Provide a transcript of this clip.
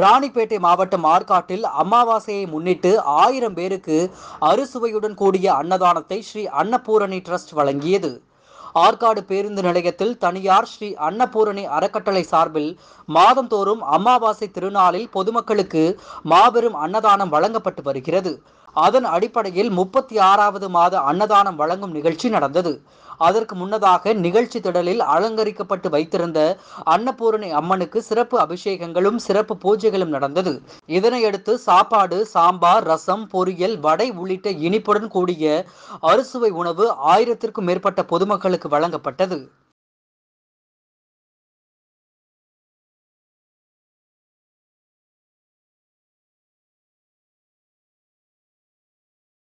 ராணிப்பேட்டை மாவட்டம் ஆற்காட்டில் அமாவாசையை முன்னிட்டு ஆயிரம் பேருக்கு அறுசுவையுடன் கூடிய அன்னதானத்தை ஸ்ரீ அன்னபூரணி டிரஸ்ட் வழங்கியது ஆற்காடு பேருந்து நிலையத்தில் தனியார் ஸ்ரீ அன்னபூரணி அறக்கட்டளை சார்பில் மாதந்தோறும் அமாவாசை திருநாளில் பொதுமக்களுக்கு மாபெரும் அன்னதானம் வழங்கப்பட்டு வருகிறது அதன் அடிப்படையில் முப்பத்தி ஆறாவது மாத அன்னதானம் வழங்கும் நிகழ்ச்சி நடந்தது அதற்கு முன்னதாக நிகழ்ச்சி திடலில் அலங்கரிக்கப்பட்டு வைத்திருந்த அன்னபூரணி அம்மனுக்கு சிறப்பு அபிஷேகங்களும் சிறப்பு பூஜைகளும் நடந்தது இதனையடுத்து சாப்பாடு சாம்பார் ரசம் பொரியல் வடை உள்ளிட்ட இனிப்புடன் கூடிய அறுசுவை உணவு ஆயிரத்திற்கும் மேற்பட்ட பொதுமக்களுக்கு வழங்கப்பட்டது